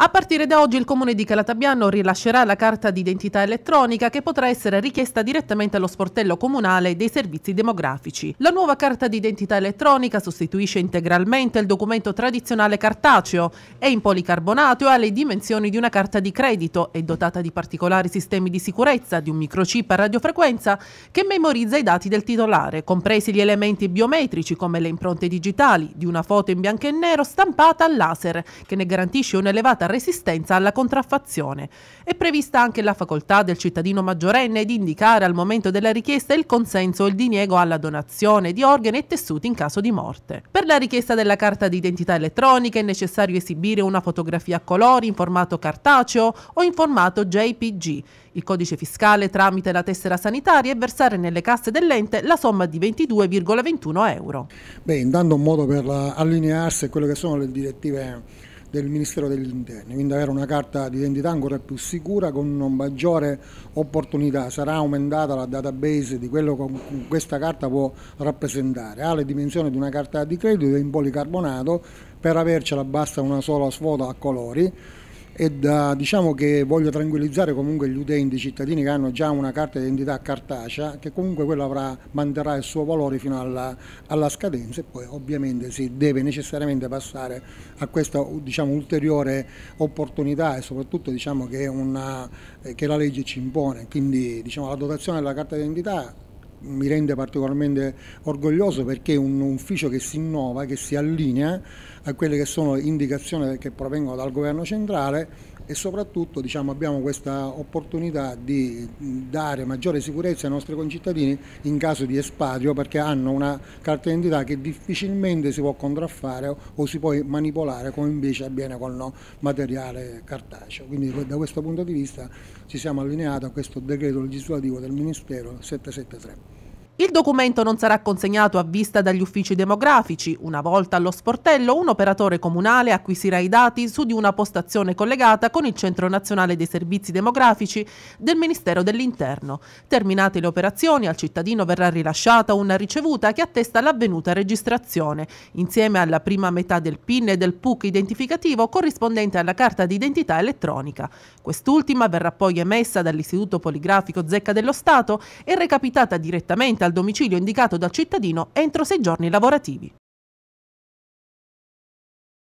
A partire da oggi il comune di Calatabiano rilascerà la carta d'identità elettronica che potrà essere richiesta direttamente allo sportello comunale dei servizi demografici. La nuova carta d'identità elettronica sostituisce integralmente il documento tradizionale cartaceo, è in policarbonato e ha le dimensioni di una carta di credito, è dotata di particolari sistemi di sicurezza, di un microchip a radiofrequenza che memorizza i dati del titolare, compresi gli elementi biometrici come le impronte digitali, di una foto in bianco e nero stampata al laser che ne garantisce un'elevata resistenza alla contraffazione. È prevista anche la facoltà del cittadino maggiorenne di indicare al momento della richiesta il consenso o il diniego alla donazione di organi e tessuti in caso di morte. Per la richiesta della carta d'identità elettronica è necessario esibire una fotografia a colori in formato cartaceo o in formato JPG, il codice fiscale tramite la tessera sanitaria e versare nelle casse dell'ente la somma di 22,21 euro. Beh, intanto un modo per allinearsi a quelle che sono le direttive del Ministero degli Interni, quindi avere una carta d'identità ancora più sicura con maggiore opportunità, sarà aumentata la database di quello che questa carta può rappresentare, ha le dimensioni di una carta di credito in policarbonato, per avercela basta una sola sfoto a colori, e da, diciamo che voglio tranquillizzare comunque gli utenti, i cittadini che hanno già una carta d'identità cartacea, che comunque quella avrà, manterrà il suo valore fino alla, alla, scadenza e poi ovviamente si deve necessariamente passare a questa diciamo, ulteriore opportunità e soprattutto diciamo, che, una, eh, che, la legge ci impone, quindi diciamo, la dotazione della carta d'identità mi rende particolarmente orgoglioso perché è un ufficio che si innova, che si allinea a quelle che sono indicazioni che provengono dal governo centrale e soprattutto diciamo, abbiamo questa opportunità di dare maggiore sicurezza ai nostri concittadini in caso di espatrio perché hanno una carta d'identità che difficilmente si può contraffare o si può manipolare come invece avviene con no, materiale cartaceo. Quindi da questo punto di vista ci siamo allineati a questo decreto legislativo del Ministero 773. Il documento non sarà consegnato a vista dagli uffici demografici. Una volta allo sportello, un operatore comunale acquisirà i dati su di una postazione collegata con il Centro Nazionale dei Servizi Demografici del Ministero dell'Interno. Terminate le operazioni, al cittadino verrà rilasciata una ricevuta che attesta l'avvenuta registrazione, insieme alla prima metà del PIN e del PUC identificativo corrispondente alla carta d'identità elettronica. Quest'ultima verrà poi emessa dall'Istituto Poligrafico Zecca dello Stato e recapitata direttamente dal domicilio indicato dal cittadino entro sei giorni lavorativi.